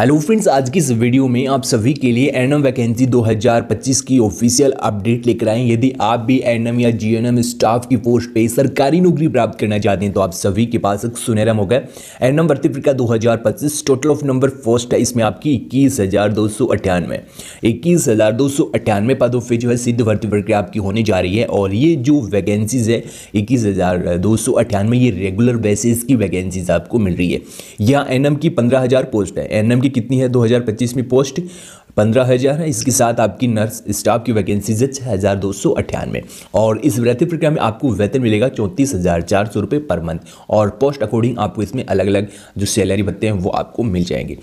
hello friends आज की इस वीडियो में आप सभी के लिए एनएम वैकेंसी 2025 की ऑफिशियल अपडेट लेकर आए यदि आप भी एनएम या जीएनएम स्टाफ की पोस्ट पे सरकारी नौकरी प्राप्त करना चाहते हैं तो आप सभी के पास एक सुनहरा मौका है एनएम भर्ती प्रक्रिया 2025 टोटल ऑफ नंबर फर्स्ट है इसमें आपकी इक्कीस हज़ार दो सौ अट्ठानवे इक्कीस हज़ार दो सौ अट्ठानवे पदों पर जो है सिद्ध भर्ती प्रक्रिया आपकी होने जा रही है और ये जो वैकेंसीज है इक्कीस हज़ार दो सौ अट्ठानवे ये रेगुलर बेसिस की वैकेंसीज आपको मिल रही है यहाँ एन की पंद्रह हज़ार पोस्ट है एन की कितनी है 2025 में पोस्ट पंद्रह हज़ार है इसके साथ आपकी नर्स स्टाफ की वैकेंसीज है छः हज़ार दो सौ अट्ठानवे और इस वृत्ति प्रक्रिया में आपको वेतन मिलेगा चौंतीस हज़ार चार सौ रुपये पर मंथ और पोस्ट अकॉर्डिंग आपको इसमें अलग अलग जो सैलरी भत्ते हैं वो आपको मिल जाएंगे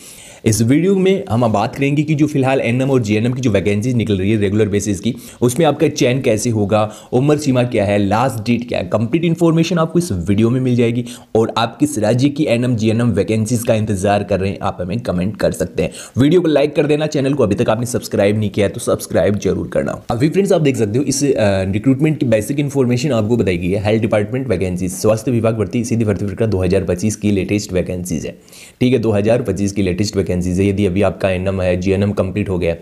इस वीडियो में हम बात करेंगे कि जो फिलहाल एन और जीएनएम की जो वैकेंसीज निकल रही है रेगुलर बेसिस की उसमें आपका चयन कैसे होगा उम्र सीमा क्या है लास्ट डेट क्या है कंप्लीट इन्फॉर्मेशन आपको इस वीडियो में मिल जाएगी और आप किस राज्य की एन एम वैकेंसीज का इंतजार कर रहे हैं आप हमें कमेंट कर सकते हैं वीडियो को लाइक कर देना चैनल को अभी तक आपने सब्सक्राइब नहीं किया है तो सब्सक्राइब जरूर करना अभी फ्रेंड्स आप देख सकते हो इस रिक्रूटमेंट की बेसिक इन्फॉर्मेशन आपको बताई गई है हेल्थ डिपार्टमेंट वैकेंसीज स्वास्थ्य विभाग भर्ती सीधी भर्ती प्रक्रिया दो की लेटेस्ट वैकेंसीज है ठीक है दो की लेटेस्ट वैकेंसीज है यदि अभी आपका एन है जी कंप्लीट हो गया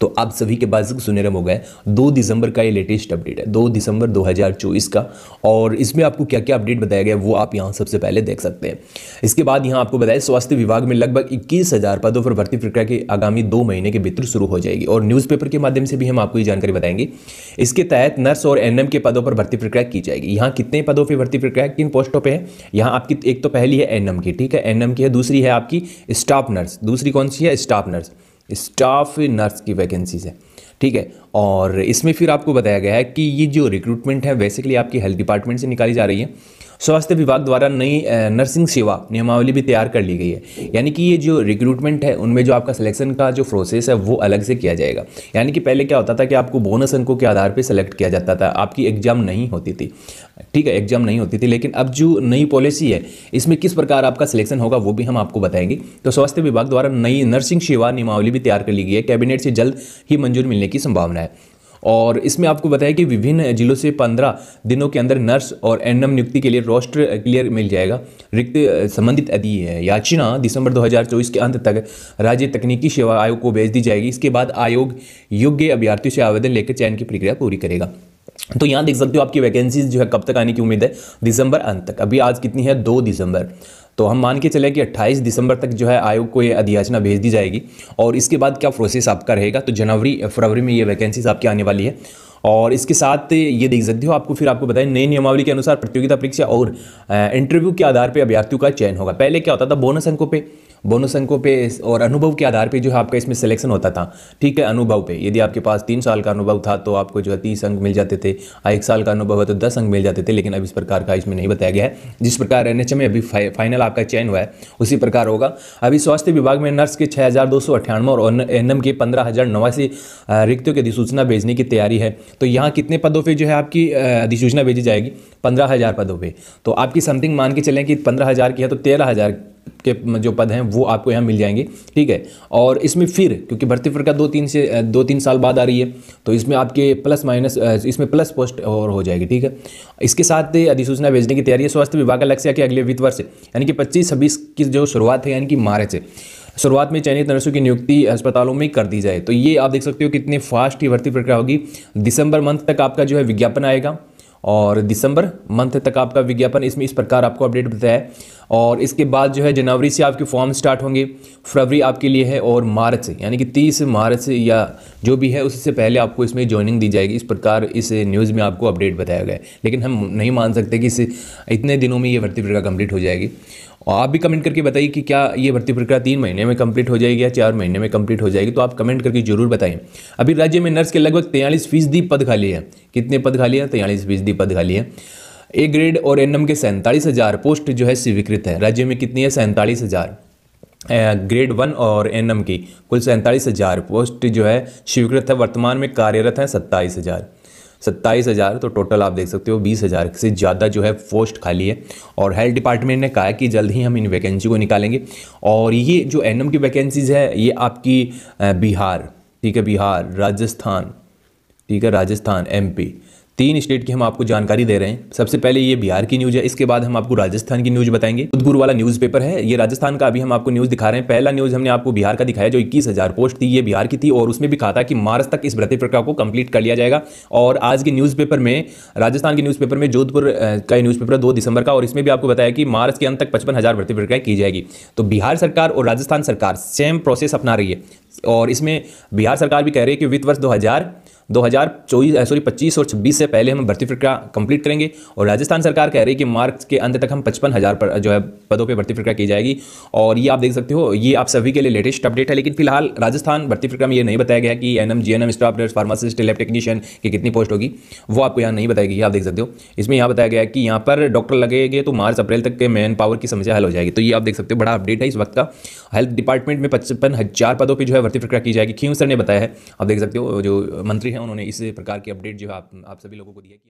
तो आप सभी के बाजिक सुनरम हो गए दो दिसंबर का ये लेटेस्ट अपडेट है दो दिसंबर 2024 का और इसमें आपको क्या क्या अपडेट बताया गया वो आप यहाँ सबसे पहले देख सकते हैं इसके बाद यहाँ आपको बताया स्वास्थ्य विभाग में लगभग इक्कीस हज़ार पदों पर भर्ती प्रक्रिया की आगामी दो महीने के भीतर शुरू हो जाएगी और न्यूज़पेपर के माध्यम से भी हम आपको ये जानकारी बताएंगे इसके तहत नर्स और एन के पदों पर भर्ती प्रक्रिया की जाएगी यहाँ कितने पदों पर भर्ती प्रक्रिया किन पोस्टों पर है यहाँ आपकी एक तो पहली है एन की ठीक है एन की है दूसरी है आपकी स्टाफ नर्स दूसरी कौन सी है स्टाफ नर्स स्टाफ नर्स की वैकेंसीज है ठीक है और इसमें फिर आपको बताया गया है कि ये जो रिक्रूटमेंट है बेसिकली आपकी हेल्थ डिपार्टमेंट से निकाली जा रही है स्वास्थ्य विभाग द्वारा नई नर्सिंग सेवा नियमावली भी तैयार कर ली गई है यानी कि ये जो रिक्रूटमेंट है उनमें जो आपका सिलेक्शन का जो प्रोसेस है वो अलग से किया जाएगा यानी कि पहले क्या होता था कि आपको बोनस अंकों के आधार पर सेलेक्ट किया जाता था आपकी एग्जाम नहीं होती थी ठीक है एग्जाम नहीं होती थी लेकिन अब जो नई पॉलिसी है इसमें किस प्रकार आपका सिलेक्शन होगा वो भी हम आपको बताएंगे तो स्वास्थ्य विभाग द्वारा नई नर्सिंग सेवा नियमावली भी तैयार कर ली गई है कैबिनेट से जल्द ही मंजूर मिलने की संभावना है और इसमें आपको बताया कि विभिन्न जिलों से पंद्रह दिनों के अंदर नर्स और एन नियुक्ति के लिए रोस्टर क्लियर मिल जाएगा रिक्त संबंधित अधि याचना दिसंबर दो के अंत तक राज्य तकनीकी सेवा आयोग को भेज दी जाएगी इसके बाद आयोग योग्य अभ्यर्थियों से आवेदन लेकर चयन की प्रक्रिया पूरी करेगा तो यहाँ देख सकते हो आपकी वैकेंसीज जो है कब तक आने की उम्मीद है दिसंबर अंत तक अभी आज कितनी है दो दिसंबर तो हम मान के चले कि 28 दिसंबर तक जो है आयोग को ये अधियाचना भेज दी जाएगी और इसके बाद क्या प्रोसेस आपका रहेगा तो जनवरी फरवरी में ये वैकेंसीज आपकी आने वाली है और इसके साथ ये देख सकते हो आपको फिर आपको बताएं नई नियमावली के अनुसार प्रतियोगिता परीक्षा और इंटरव्यू के आधार पर अभ्यर्थियों का चयन होगा पहले क्या होता था बोनस अंकों पर बोनस अंकों पे और अनुभव के आधार पे जो है आपका इसमें सिलेक्शन होता था ठीक है अनुभव पे यदि आपके पास तीन साल का अनुभव था तो आपको जो है तीस अंक मिल जाते थे एक साल का अनुभव है तो दस अंक मिल जाते थे लेकिन अब इस प्रकार का इसमें नहीं बताया गया है जिस प्रकार एन में अभी फाइनल आपका चयन हुआ है उसी प्रकार होगा अभी स्वास्थ्य विभाग में नर्स के छः और एन के पंद्रह हज़ार रिक्तियों की अधिसूचना भेजने की तैयारी है तो यहाँ कितने पदों पर जो है आपकी अधिसूचना भेजी जाएगी पंद्रह हज़ार पदों पर तो आपकी समथिंग मान के चलें कि पंद्रह हज़ार की है तो तेरह हज़ार के जो पद हैं वो आपको यहाँ मिल जाएंगे ठीक है और इसमें फिर क्योंकि भर्ती प्रक्रिया दो तीन से दो तीन साल बाद आ रही है तो इसमें आपके प्लस माइनस इसमें प्लस पोस्ट और हो जाएगी ठीक है इसके साथ अधिसूचना भेजने की तैयारी है स्वास्थ्य विभाग का लक्ष्य है कि अगले वित्त वर्ष यानी कि पच्चीस छब्बीस की जो शुरुआत है यानी कि मार्च से शुरुआत में चयनित नर्सों की नियुक्ति अस्पतालों में कर दी जाए तो ये आप देख सकते हो कितने फास्ट ही भर्ती प्रक्रिया होगी दिसंबर मंथ तक आपका जो है विज्ञापन आएगा और दिसंबर मंथ तक आपका विज्ञापन इसमें इस प्रकार आपको अपडेट बताया है और इसके बाद जो है जनवरी से आपके फॉर्म स्टार्ट होंगे फरवरी आपके लिए है और मार्च से यानी कि तीस मार्च या जो भी है उससे पहले आपको इसमें ज्वाइनिंग दी जाएगी इस प्रकार इस न्यूज़ में आपको अपडेट बताया गया है लेकिन हम नहीं मान सकते कि इस इतने दिनों में ये भर्ती प्रक्रिया कम्प्लीट हो जाएगी और आप भी कमेंट करके बताइए कि क्या ये भर्ती प्रक्रिया तीन महीने में कंप्लीट हो जाएगी या चार महीने में कंप्लीट हो जाएगी तो आप कमेंट करके जरूर बताएं अभी राज्य में नर्स के लगभग तैयलीस फीसदी पद खाली है कितने पद खाली है तैयलीस फीसदी पद खाली है ए ग्रेड और एन के सैंतालीस हज़ार पोस्ट जो है स्वीकृत है राज्य में कितनी है सैंतालीस हज़ार ग्रेड वन और एन की कुल सैंतालीस हज़ार पोस्ट जो है स्वीकृत है वर्तमान में कार्यरत हैं सत्ताईस हज़ार सत्ताईस हज़ार तो टोटल आप देख सकते हो बीस हज़ार से ज़्यादा जो है पोस्ट खाली है और हेल्थ डिपार्टमेंट ने कहा है कि जल्द ही हम इन वैकेंसी को निकालेंगे और ये जो एन की वैकेंसीज़ है ये आपकी बिहार ठीक है बिहार राजस्थान ठीक है राजस्थान एमपी तीन स्टेट की हम आपको जानकारी दे रहे हैं सबसे पहले ये बिहार की न्यूज़ है इसके बाद हम आपको राजस्थान की न्यूज़ बताएंगे उदगुर वाला न्यूज़ पेपर है ये राजस्थान का अभी हम आपको न्यूज़ दिखा रहे हैं पहला न्यूज़ हमने आपको बिहार का दिखाया जो इक्कीस हज़ार पोस्ट थी ये बिहार की थी और उसमें भी कहा था कि मार्च तक इस भर्ती प्रक्रिया को कंप्लीट कर लिया जाएगा और आज के न्यूज में राजस्थान के न्यूज में जोधपुर का न्यूज़पेपर पेपर दो दिसंबर का और इसमें भी आपको बताया कि मार्च के अंत तक पचपन हज़ार भर्ती प्रक्रिया की जाएगी तो बिहार सरकार और राजस्थान सरकार सेम प्रोसेस अपना रही है और इसमें बिहार सरकार भी कह रही है कि वित्त वर्ष दो हज़ार दो हज़ार चौबीस सॉरी पच्चीस और छब्बीस से पहले हम भर्ती प्रक्रिया कंप्लीट करेंगे और राजस्थान सरकार कह रही है कि मार्च के अंत तक हम पचपन हज़ार पर जो है पदों पर भर्ती प्रक्रिया की जाएगी और ये आप देख सकते हो ये आप सभी के लिए लेटेस्ट अपडेट है लेकिन फिलहाल राजस्थान भर्ती प्रक्रिया में ये नहीं बताया गया कि N M G N M staff nurse pharmacist lab technician की कितनी पोस्ट होगी वो आपको यहाँ नहीं बताएगी आप देख सकते हो इसमें यहाँ बताया गया कि यहाँ पर डॉक्टर लगेंगे तो मार्च अप्रैल तक के मैन पावर की समस्या हल हो जाएगी तो ये आप देख सकते हो बड़ा अपडेट है इस वक्त का हेल्थ डिपार्टमेंट में पचपन हज़ार पदों पर जो है भर्ती प्रक्रिया की जाएगी क्यों सर ने बताया है आप देख सकते हो जो मंत्री हैं हैं उन्होंने इस प्रकार की अपडेट जो है आप, आप सभी लोगों को दिया कि